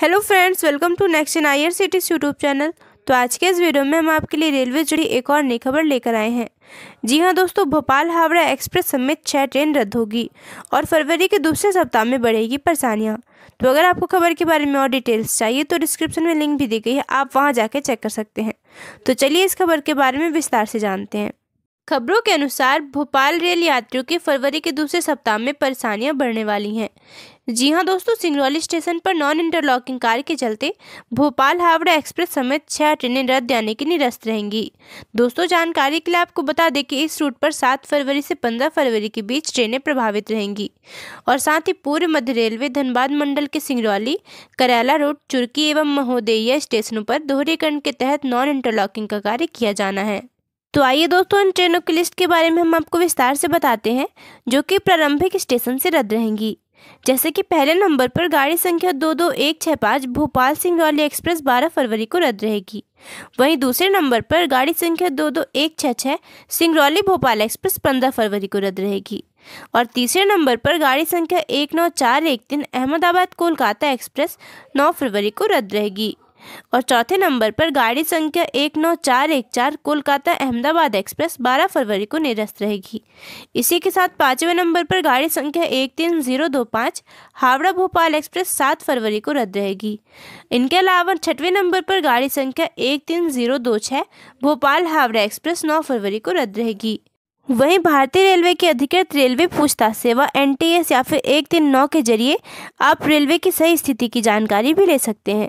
hello friends welcome to next in I cities YouTube channel तो आज के इस वीडियो में हम आपके लिए रेलवे जुड़ी एक और नई खबर लेकर आए हैं जी हाँ दोस्तों भोपाल हावड़ा एक्सप्रेस समेत छः ट्रेन रद्द होगी और फरवरी के दूसरे सप्ताह में बढ़ेगी परेशानियाँ तो अगर आपको खबर के बारे में और डिटेल्स चाहिए तो डिस्क्रिप्शन में लिंक भी दी गई है आप वहाँ जाके चेक कर सकते हैं तो चलिए इस खबर के बारे में विस्तार से जानते हैं खबरों के अनुसार भोपाल रेल यात्रियों की फरवरी के दूसरे सप्ताह में परेशानियां बढ़ने वाली हैं जी हाँ दोस्तों सिंगरौली स्टेशन पर नॉन इंटरलॉकिंग कार्य के चलते भोपाल हावड़ा एक्सप्रेस समेत छह ट्रेनें रद्द जाने की निरस्त रहेंगी दोस्तों जानकारी के लिए आपको बता दें कि इस रूट पर सात फरवरी से पंद्रह फरवरी के बीच ट्रेनें प्रभावित रहेंगी और साथ ही पूर्व मध्य रेलवे धनबाद मंडल के सिंगरौली करैला रोड चुर्की एवं महोदय स्टेशनों पर दोहरीकरण के तहत नॉन इंटरलॉकिंग का कार्य किया जाना है तो आइए दोस्तों इन ट्रेनों की लिस्ट के बारे में हम आपको विस्तार से बताते हैं जो कि प्रारंभिक स्टेशन से रद्द रहेंगी जैसे कि पहले नंबर पर गाड़ी संख्या दो दो एक छः पाँच भोपाल सिंगरौली एक्सप्रेस बारह फरवरी को रद्द रहेगी वहीं दूसरे नंबर पर गाड़ी संख्या दो दो एक छः छः सिंगरौली भोपाल एक्सप्रेस पंद्रह फरवरी को रद्द रहेगी और तीसरे नंबर पर गाड़ी संख्या एक नौ चार एक तीन अहमदाबाद कोलकाता एक्सप्रेस नौ फरवरी को रद्द रहेगी और चौथे नंबर पर गाड़ी संख्या एक नौ चार एक चार कोलकाता अहमदाबाद एक्सप्रेस 12 फरवरी को निरस्त रहेगी इसी के साथ पाँचवें नंबर पर गाड़ी संख्या एक तीन जीरो दो पाँच हावड़ा भोपाल एक्सप्रेस सात फरवरी को रद्द रहेगी इनके अलावा छठवें नंबर पर गाड़ी संख्या एक तीन जीरो दो छः भोपाल हावड़ा एक्सप्रेस नौ फरवरी को रद्द रहेगी वहीं भारतीय रेलवे की अधिकृत रेलवे पूछताछ सेवा एन या फिर एक तीन नौ के जरिए आप रेलवे की सही स्थिति की जानकारी भी ले सकते हैं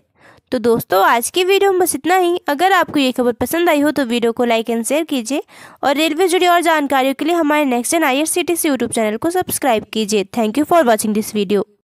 तो दोस्तों आज की वीडियो में बस इतना ही अगर आपको ये खबर पसंद आई हो तो वीडियो को लाइक एंड शेयर कीजिए और रेलवे जुड़ी और जानकारियों के लिए हमारे next N I R YouTube channel को सब्सक्राइब कीजिए thank you for watching this video